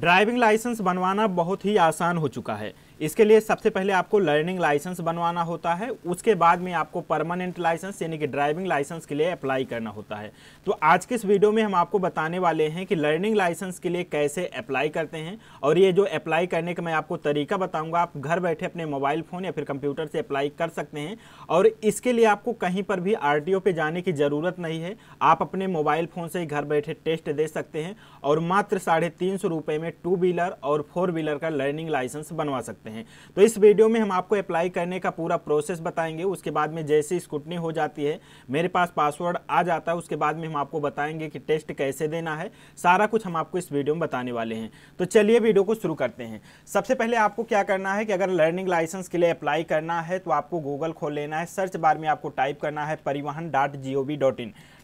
driving licence बनवाना बहुत ही आसान हो चुका है इसके लिए सबसे पहले आपको लर्निंग लाइसेंस बनवाना होता है उसके बाद में आपको परमानेंट लाइसेंस यानी कि ड्राइविंग लाइसेंस के लिए अप्लाई करना होता है तो आज के इस वीडियो में हम आपको बताने वाले हैं कि लर्निंग लाइसेंस के लिए कैसे अप्लाई करते हैं और ये जो अप्लाई करने का मैं आपको तरीका बताऊँगा आप घर बैठे अपने मोबाइल फ़ोन या फिर कंप्यूटर से अप्लाई कर सकते हैं और इसके लिए आपको कहीं पर भी आर टी पे जाने की ज़रूरत नहीं है आप अपने मोबाइल फ़ोन से ही घर बैठे टेस्ट दे सकते हैं और मात्र साढ़े तीन सौ रुपये में टू व्हीलर और फोर व्हीलर का लर्निंग लाइसेंस बनवा सकते हैं हैं तो इस वीडियो में हम आपको अप्लाई करने का पूरा प्रोसेस बताएंगे उसके बाद में जैसे स्कूटनी हो जाती है मेरे पास पासवर्ड आ जाता है उसके बाद में हम आपको बताएंगे कि टेस्ट कैसे देना है सारा कुछ हम आपको इस वीडियो में बताने वाले हैं तो चलिए वीडियो को शुरू करते हैं सबसे पहले आपको क्या करना है कि अगर लर्निंग लाइसेंस के लिए अप्लाई करना है तो आपको गूगल खोल लेना है सर्च बार में आपको टाइप करना है परिवहन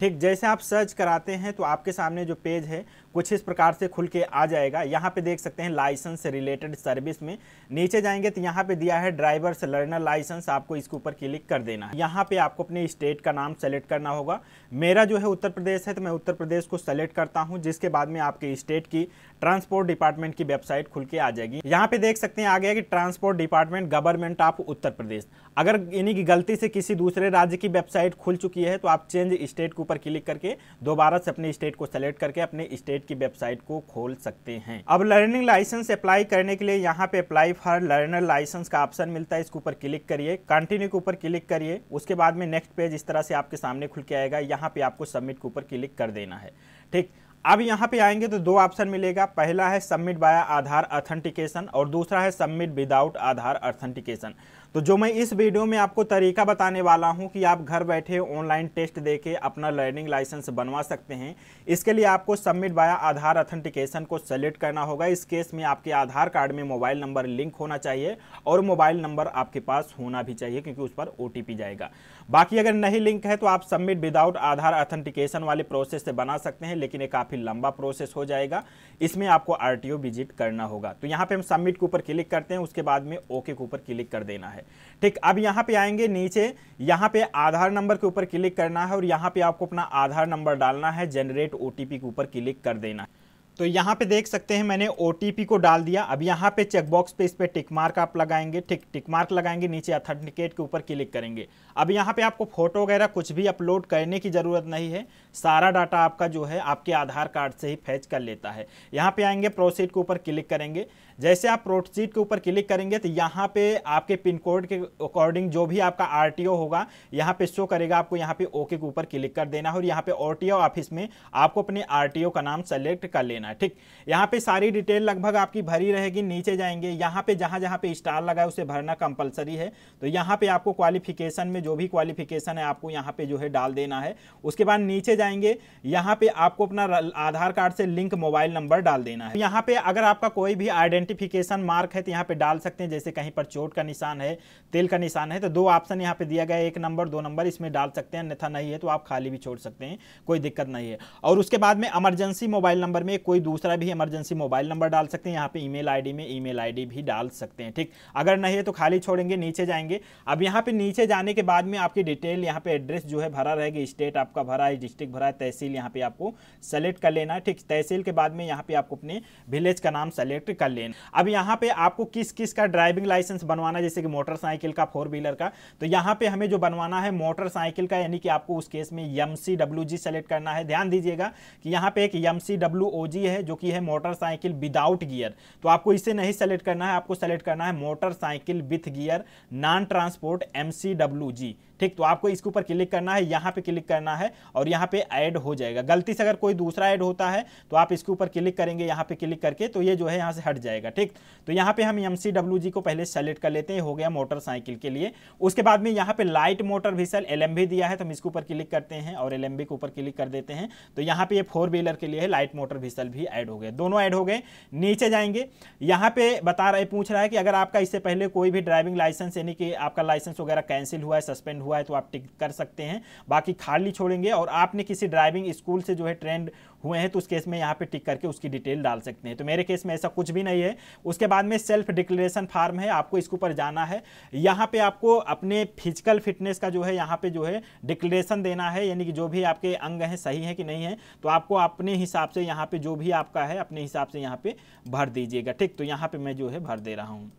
ठीक जैसे आप सर्च कराते हैं तो आपके सामने जो पेज है कुछ इस प्रकार से खुल के आ जाएगा यहाँ पे देख सकते हैं लाइसेंस से रिलेटेड सर्विस में नीचे जाएंगे तो यहाँ पे दिया है ड्राइवर्स लर्नर लाइसेंस आपको इसके ऊपर क्लिक कर देना है यहाँ पे आपको अपने स्टेट का नाम सेलेक्ट करना होगा मेरा जो है उत्तर प्रदेश है तो मैं उत्तर प्रदेश को सेलेक्ट करता हूँ जिसके बाद में आपके स्टेट की ट्रांसपोर्ट डिपार्टमेंट की वेबसाइट खुल के आ जाएगी यहाँ पे देख सकते हैं आ गया कि transport department government of Uttar Pradesh अगर यानी कि गलती से किसी दूसरे राज्य की वेबसाइट खुल चुकी है तो आप चेंज स्टेट के ऊपर क्लिक करके दोबारा से अपने स्टेट को सेलेक्ट करके अपने स्टेट कैबिनेट की वेबसाइट को खोल सकते हैं अब लर्निंग लाइसेंस अप्लाई करने के लिए यहाँ पे अप्लाई फॉर लर्नर लाइसेंस का ऑप्शन मिलता है इसके ऊपर क्लिक करिए कंटिन्यू के ऊपर क्लिक करिए उसके बाद में नेक्स्ट पेज इस तरह से आपके सामने खुल के आएगा यहाँ पे आपको सबमिट के ऊपर क्लिक कर देना है ठीक अब यहाँ पे आएंगे तो दो ऑप्शन मिलेगा पहला है सबमिट बाय आधार अथेंटिकेशन और दूसरा है सबमिट विदाउट आधार अथेंटिकेशन तो जो मैं इस वीडियो में आपको तरीका बताने वाला हूं कि आप घर बैठे ऑनलाइन टेस्ट देके अपना लर्निंग लाइसेंस बनवा सकते हैं इसके लिए आपको सबमिट बाया आधार अथेंटिकेशन को सेलेक्ट करना होगा इस केस में आपके आधार कार्ड में मोबाइल नंबर लिंक होना चाहिए और मोबाइल नंबर आपके पास होना भी चाहिए क्योंकि उस पर ओ जाएगा बाकी अगर नहीं लिंक है तो आप सबमिट विदाउट आधार अथेंटिकेशन वाले प्रोसेस से बना सकते हैं लेकिन ये काफ़ी लंबा प्रोसेस हो जाएगा इसमें आपको आर विजिट करना होगा तो यहाँ पर हम सबमिट के ऊपर क्लिक करते हैं उसके बाद में ओके के ऊपर क्लिक कर देना है है ठीक अब यहाँ पे आएंगे नीचे यहाँ पे आधार नंबर के ऊपर क्लिक करना है और यहाँ पे आपको अपना आधार नंबर डालना है जनरेट ओ के ऊपर क्लिक कर देना है तो यहाँ पे देख सकते हैं मैंने ओ को डाल दिया अब यहाँ पे चेकबॉक्स पे इस पर टिक मार्क आप लगाएंगे ठीक टिक मार्क लगाएंगे नीचे अथेंटिकेट के ऊपर क्लिक करेंगे अब यहाँ पे आपको फोटो वगैरह कुछ भी अपलोड करने की ज़रूरत नहीं है सारा डाटा आपका जो है आपके आधार कार्ड से ही फैच कर लेता है यहाँ पे आएंगे प्रोसीड के ऊपर क्लिक करेंगे जैसे आप प्रोसीड के ऊपर क्लिक करेंगे तो यहाँ पे आपके पिन कोड के अकॉर्डिंग जो भी आपका आर होगा यहाँ पे शो करेगा आपको यहाँ पे ओके के ऊपर क्लिक कर देना है और यहाँ पे ओ ऑफिस में आपको अपने आर का नाम सेलेक्ट कर लेना है ठीक यहाँ पे सारी डिटेल लगभग आपकी भरी रहेगी नीचे जाएंगे यहाँ पे जहाँ जहाँ पे स्टार लगा है उसे भरना कंपलसरी है तो यहाँ पे आपको क्वालिफिकेशन में जो भी क्वालिफिकेशन है आपको यहाँ पे जो है डाल देना है उसके बाद नीचे जाएंगे यहाँ पे आपको अपना आधार कार्ड से लिंक मोबाइल नंबर डाल देना है यहाँ पे अगर आपका कोई भी आइडेंटिफिकेशन मार्क है तो यहाँ पे डाल सकते हैं जैसे कहीं पर चोट का निशान है तेल का निशान है तो दो ऑप्शन यहाँ पे दिया गया एक नंबर दो नंबर इसमें डाल सकते हैं अन्यथा नहीं है तो आप खाली भी छोड़ सकते हैं कोई दिक्कत नहीं है और उसके बाद में इमरजेंसी मोबाइल नंबर में कोई दूसरा भी इमरजेंसी मोबाइल नंबर डाल सकते हैं यहाँ पे ईमेल आईडी में ईमेल आईडी भी डाल सकते हैं ठीक अगर नहीं है तो खाली छोड़ेंगे नीचे जाएंगे अब यहाँ पे नीचे जाने के बाद में आपकी डिटेल यहाँ पे एड्रेस जो है भरा रहेगा स्टेट आपका भरा है डिस्ट्रिक्ट भरा है तहसील यहाँ पे आपको सेलेक्ट कर लेना है ठीक तहसील के बाद में यहाँ पे आपको अपने विलेज का नाम सेलेक्ट कर लेना अब यहाँ पे आपको किस किस का ड्राइविंग लाइसेंस बनवाना जैसे कि मोटरसाइकिल का फोर व्हीलर का तो यहाँ पे हमें जो बनवाना है मोटरसाइकिल का यानी कि आपको उस केस में एम सी सेलेक्ट करना है ध्यान दीजिएगा कि यहाँ पे एक एम सी है जो कि है मोटरसाइकिल विदाउट गियर तो आपको इसे नहीं सेलेक्ट करना है आपको सेलेक्ट करना है motorcycle with gear non transport M ठीक तो आपको इसके ऊपर क्लिक करना है यहां पे क्लिक करना है और यहां पे पे ऐड हो जाएगा गलती से अगर कोई दूसरा ऐड होता है तो आप इसके ऊपर क्लिक करेंगे यहाँ पे क्लिक करके तो ये जो है यहाँ से हट जाएगा ठीक तो यहाँ पे हम एम को पहले सेलेक्ट कर लेते हैं हो गया मोटरसाइकिल के लिए उसके बाद में यहाँ पे लाइट मोटर व्हीसल एल दिया है तो हम इसके ऊपर क्लिक करते हैं और एल के ऊपर क्लिक कर देते हैं तो यहाँ पे ये फोर व्हीलर के लिए है लाइट मोटर व्हीसल भी ऐड हो गया दोनों ऐड हो गए नीचे जाएंगे यहाँ पे बता रहे पूछ रहा है कि अगर आपका इससे पहले कोई भी ड्राइविंग लाइसेंस यानी कि आपका लाइसेंस वगैरह कैंसिल हुआ है सस्पेंड हुआ है तो आप टिक कर सकते हैं बाकी खाली छोड़ेंगे और आपने किसी ड्राइविंग स्कूल से जो है ट्रेंड हुए हैं तो उस केस में यहाँ पे टिक करके उसकी डिटेल डाल सकते हैं तो मेरे केस में ऐसा कुछ भी नहीं है उसके बाद में सेल्फ डिक्लेरेशन फार्म है आपको इसके ऊपर जाना है यहाँ पे आपको अपने फिजिकल फिटनेस का जो है यहाँ पे जो है डिक्लेरेशन देना है यानी कि जो भी आपके अंग हैं सही है कि नहीं है तो आपको अपने हिसाब से यहाँ पर जो भी आपका है अपने हिसाब से यहाँ पर भर दीजिएगा ठीक तो यहाँ पर मैं जो है भर दे रहा हूँ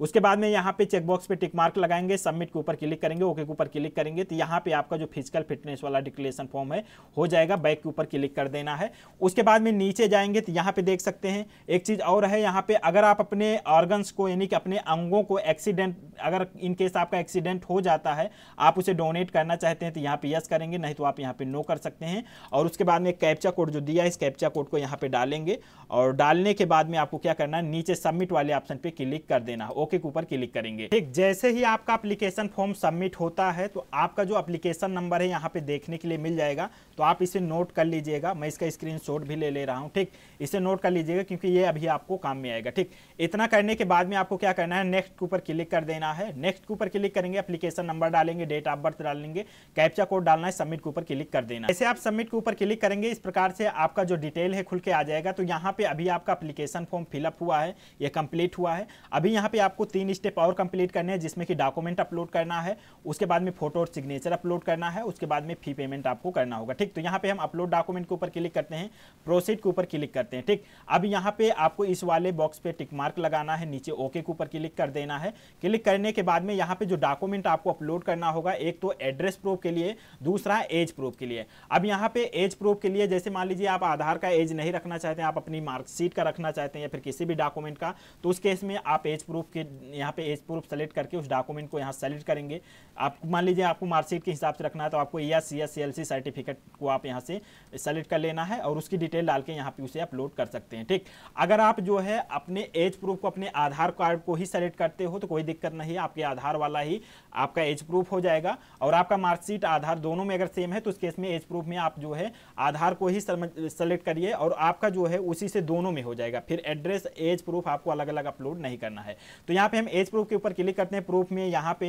उसके बाद में यहाँ पे चेकबॉक्स पे टिक मार्क लगाएंगे सबमिट के ऊपर क्लिक करेंगे ओके के ऊपर क्लिक करेंगे तो यहाँ पे आपका जो फिजिकल फिटनेस वाला डिक्लेरेशन फॉर्म है हो जाएगा बैक के ऊपर क्लिक कर देना है उसके बाद में नीचे जाएंगे तो यहाँ पे देख सकते हैं एक चीज़ और है यहाँ पे अगर आप अपने ऑर्गन्स को यानी कि अपने अंगों को एक्सीडेंट अगर इनकेस आपका एक्सीडेंट हो जाता है आप उसे डोनेट करना चाहते हैं तो यहाँ पे यस करेंगे नहीं तो आप यहाँ पे नो कर सकते हैं और उसके बाद में कैप्चा कोड जो दिया है इस कैप्चा कोड को यहाँ पे डालेंगे और डालने के बाद में आपको क्या करना है नीचे सबमिट वाले ऑप्शन पर क्लिक कर देना ओके ओके के ऊपर क्लिक करेंगे ठीक जैसे ही आपका अप्लीकेशन फॉर्म सबमिट होता है तो आपका जो अप्लीकेशन नंबर है यहाँ पे देखने के लिए मिल जाएगा तो आप इसे नोट कर लीजिएगा मैं इसका स्क्रीन भी ले ले रहा हूँ ठीक इसे नोट कर लीजिएगा क्योंकि ये अभी आपको काम में आएगा ठीक इतना करने के बाद में आपको क्या करना है नेक्स्ट के ऊपर क्लिक कर देना है नेक्स्ट के ऊपर क्लिक करेंगे अप्लीकेशन नंबर डालेंगे डेट ऑफ बर्थ डालेंगे कैप्चा कोड डालना है सबमिट के ऊपर क्लिक कर देना जैसे आप सबमिट के ऊपर क्लिक करेंगे इस प्रकार से आपका जो डिटेल है खुल के आ जाएगा तो यहाँ पे अभी आपका अप्लीकेशन फॉर्म फिलअप हुआ है यह कंप्लीट हुआ है अभी यहाँ पे आपको आपको तीन स्टेप और कंप्लीट करने हैं जिसमें कि डॉक्यूमेंट अपलोड करना है उसके बाद में फोटो और सिग्नेचर अपलोड करना है उसके बाद में फी पेमेंट आपको करना होगा ठीक तो यहाँ पे हम अपलोड डॉक्यूमेंट के ऊपर क्लिक करते हैं प्रोसीड के ऊपर क्लिक करते हैं ठीक अब यहाँ पे आपको इस वाले बॉक्स पे टिक मार्क लगाना है नीचे ओके के ऊपर क्लिक कर देना है क्लिक करने के बाद में यहाँ पे जो डॉक्यूमेंट आपको अपलोड करना होगा एक तो एड्रेस प्रूफ के लिए दूसरा एज प्रूफ के लिए अब यहाँ पे एज प्रूफ के लिए जैसे मान लीजिए आप आधार का एज नहीं रखना चाहते हैं आप अपनी मार्कशीट का रखना चाहते हैं या फिर किसी भी डॉक्यूमेंट का तो उस केस में आप एज प्रूफ के यहाँ पे एज प्रूफ सेलेक्ट करके उस डॉक्यूमेंट को यहाँ सेलेक्ट करेंगे आप मान लीजिए आपको मार्कशीट के हिसाब से रखना है तो आपको सी एस सी सर्टिफिकेट को आप यहाँ से सेलेक्ट कर लेना है और उसकी डिटेल डाल के यहाँ पे उसे अपलोड कर सकते हैं ठीक अगर आप जो है अपने एज प्रूफ को अपने आधार कार्ड को ही सेलेक्ट करते हो तो कोई दिक्कत नहीं है आपके आधार वाला ही आपका एज प्रूफ हो जाएगा और आपका मार्कशीट आधार दोनों में अगर सेम है तो उस केस में एज प्रूफ में आप जो है आधार को ही सेलेक्ट करिए और आपका जो है उसी से दोनों में हो जाएगा फिर एड्रेस एज प्रूफ आपको अलग अलग अपलोड नहीं करना है तो तो यहाँ पे हम एज प्रूफ के ऊपर क्लिक करते हैं प्रूफ में यहाँ पे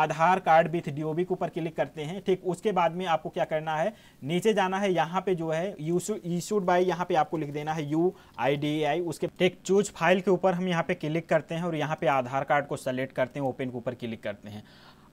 आधार कार्ड विथ डीओबी के ऊपर क्लिक करते हैं ठीक उसके बाद में आपको क्या करना है नीचे जाना है यहाँ पे जो है ईशूड बाई यहाँ पे आपको लिख देना है यू आई डी आई उसके ठीक चूज फाइल के ऊपर हम यहाँ पे क्लिक करते हैं और यहाँ पे आधार कार्ड को सेलेक्ट करते हैं ओपन के ऊपर क्लिक करते हैं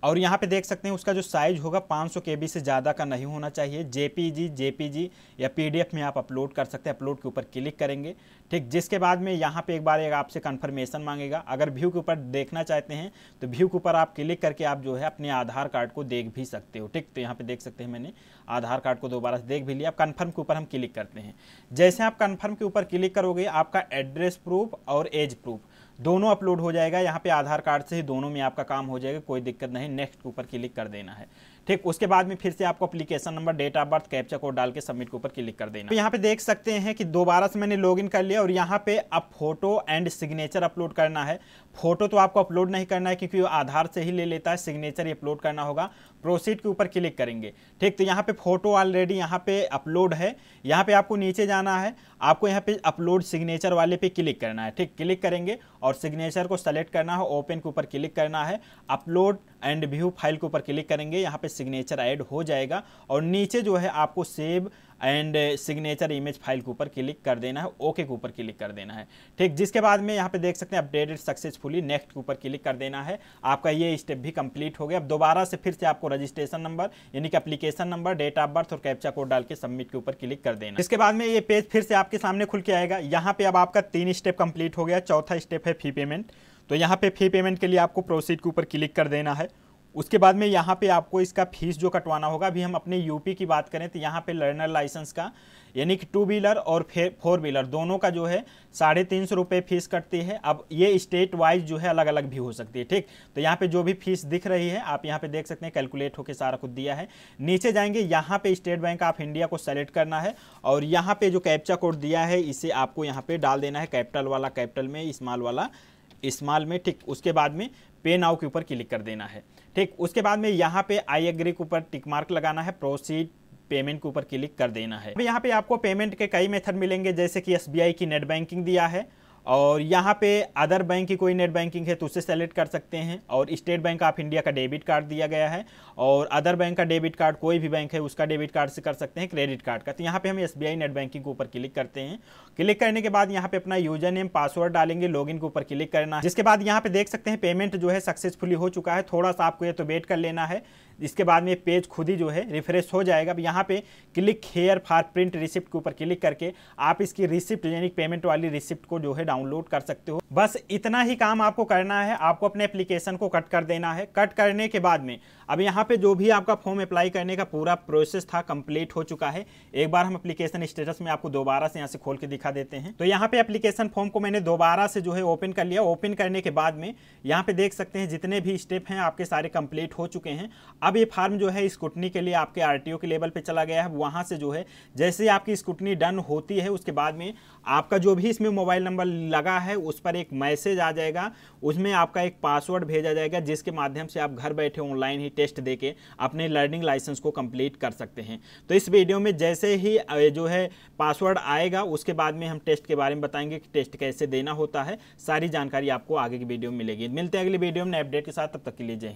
और यहाँ पे देख सकते हैं उसका जो साइज होगा 500 के बी से ज़्यादा का नहीं होना चाहिए जेपीजी जेपीजी या पीडीएफ में आप अपलोड कर सकते हैं अपलोड के ऊपर क्लिक करेंगे ठीक जिसके बाद में यहाँ पे एक बार एक आपसे कन्फर्मेशन मांगेगा अगर व्यू के ऊपर देखना चाहते हैं तो व्यू के ऊपर आप क्लिक करके आप जो है अपने आधार कार्ड को देख भी सकते हो ठीक तो यहाँ पर देख सकते हैं मैंने आधार कार्ड को दोबारा से देख भी लिया आप कन्फर्म के ऊपर हम क्लिक करते हैं जैसे आप कन्फर्म के ऊपर क्लिक करोगे आपका एड्रेस प्रूफ और एज प्रूफ दोनों अपलोड हो जाएगा यहाँ पे आधार कार्ड से ही दोनों में आपका काम हो जाएगा कोई दिक्कत नहीं नेक्स्ट ऊपर क्लिक कर देना है ठीक उसके बाद में फिर से आपको application number date of birth captcha code डाल के सबमिट के ऊपर क्लिक कर देना तो यहाँ पे देख सकते हैं कि दोबारा से मैंने लॉग इन कर लिया और यहाँ पे अब फोटो एंड सिग्नेचर अपलोड करना है फोटो तो आपको अपलोड नहीं करना है क्योंकि आधार से ही ले लेता है सिग्नेचर अपलोड करना होगा प्रोसीड के ऊपर क्लिक करेंगे ठीक तो यहाँ पे फोटो ऑलरेडी यहाँ पे अपलोड है यहाँ पे आपको नीचे जाना है आपको यहाँ पे अपलोड सिग्नेचर वाले पे क्लिक करना है ठीक क्लिक करेंगे और सिग्नेचर को सेलेक्ट करना है ओपन के ऊपर क्लिक करना है अपलोड एंड व्यू फाइल के ऊपर क्लिक करेंगे यहाँ पे सिग्नेचर ऐड हो जाएगा और नीचे जो है आपको save and signature image file के ऊपर क्लिक कर देना है ओके के ऊपर क्लिक कर देना है ठीक जिसके बाद में यहाँ पे देख सकते हैं अपडेटेड सक्सेसफुली नेक्स्ट के ऊपर क्लिक कर देना है आपका ये स्टेप भी कंप्लीट हो गया अब दोबारा से फिर से आपको रजिस्ट्रेशन नंबर यानी कि application number date of birth और कैप्चा कोड डाल के सबमिट के ऊपर क्लिक कर देना इसके बाद में ये पेज फिर से आपके सामने खुल के आएगा यहाँ पे अब आपका तीन स्टेप कंप्लीट हो गया चौथा स्टेप है फी पेमेंट तो यहाँ पे फी पेमेंट के लिए आपको प्रोसीड के ऊपर क्लिक कर देना है उसके बाद में यहाँ पे आपको इसका फीस जो कटवाना होगा अभी हम अपने यूपी की बात करें तो यहाँ पे लर्नर लाइसेंस का यानी कि टू व्हीलर और फोर व्हीलर दोनों का जो है साढ़े तीन सौ रुपये फीस कटती है अब ये स्टेट वाइज जो है अलग अलग भी हो सकती है ठीक तो यहाँ पे जो भी फीस दिख रही है आप यहाँ पे देख सकते हैं कैलकुलेट होकर सारा कुछ दिया है नीचे जाएंगे यहाँ पे स्टेट बैंक ऑफ इंडिया को सेलेक्ट करना है और यहाँ पे जो कैप्चा कोड दिया है इसे आपको यहाँ पे डाल देना है कैपिटल वाला कैपिटल में स्मॉल वाला इस्माल में ठीक उसके बाद में पे नाउ के ऊपर क्लिक कर देना है ठीक उसके बाद में यहाँ पे आई एग्री के ऊपर टिक मार्क लगाना है प्रोसीड पेमेंट के ऊपर क्लिक कर देना है यहाँ पे आपको पेमेंट के कई मेथड मिलेंगे जैसे कि एसबीआई की नेट बैंकिंग दिया है और यहाँ पे अदर बैंक की कोई नेट बैंकिंग है तो उसे सेलेक्ट कर सकते हैं और स्टेट बैंक ऑफ इंडिया का डेबिट कार्ड दिया गया है और अदर बैंक का डेबिट कार्ड कोई भी बैंक है उसका डेबिट कार्ड से कर सकते हैं क्रेडिट कार्ड का तो यहाँ पे हम एस नेट बैंकिंग के ऊपर क्लिक करते हैं क्लिक करने के बाद यहाँ पे अपना यूजर नेम पासवर्ड डालेंगे लॉग के ऊपर क्लिक करना जिसके बाद यहाँ पे देख सकते हैं पेमेंट जो है सक्सेसफुली हो चुका है थोड़ा सा आपको ये तो वेट कर लेना है इसके बाद में पेज खुद ही जो है रिफ्रेश हो जाएगा अब यहाँ पे click here for print receipt के ऊपर क्लिक करके आप इसकी रिसिप्ट यानी पेमेंट वाली रिसिप्ट को जो है डाउनलोड कर सकते हो बस इतना ही काम आपको करना है आपको अपने एप्लीकेशन को कट कर देना है कट करने के बाद में अब यहाँ पे जो भी आपका फॉर्म अप्लाई करने का पूरा प्रोसेस था कंप्लीट हो चुका है एक बार हम एप्लीकेशन स्टेटस में आपको दोबारा से यहाँ से खोल के दिखा देते हैं तो यहाँ पे एप्लीकेशन फॉर्म को मैंने दोबारा से जो है ओपन कर लिया ओपन करने के बाद में यहाँ पे देख सकते हैं जितने भी स्टेप हैं आपके सारे कंप्लीट हो चुके हैं अब ये फार्म जो है स्कूटनी के लिए आपके आर के लेवल पर चला गया है वहाँ से जो है जैसे आपकी स्कूटनी डन होती है उसके बाद में आपका जो भी इसमें मोबाइल नंबर लगा है उस पर एक मैसेज आ जाएगा उसमें आपका एक पासवर्ड भेजा जाएगा जिसके माध्यम से आप घर बैठे ऑनलाइन ही टेस्ट दे अपने लर्निंग लाइसेंस को कंप्लीट कर सकते हैं तो इस वीडियो में जैसे ही जो है पासवर्ड आएगा उसके बाद में हम टेस्ट के बारे में बताएंगे कि टेस्ट कैसे देना होता है सारी जानकारी आपको आगे की वीडियो में मिलेगी मिलते हैं अगले वीडियो में अपडेट के साथ तब तक के लिए जय हिंद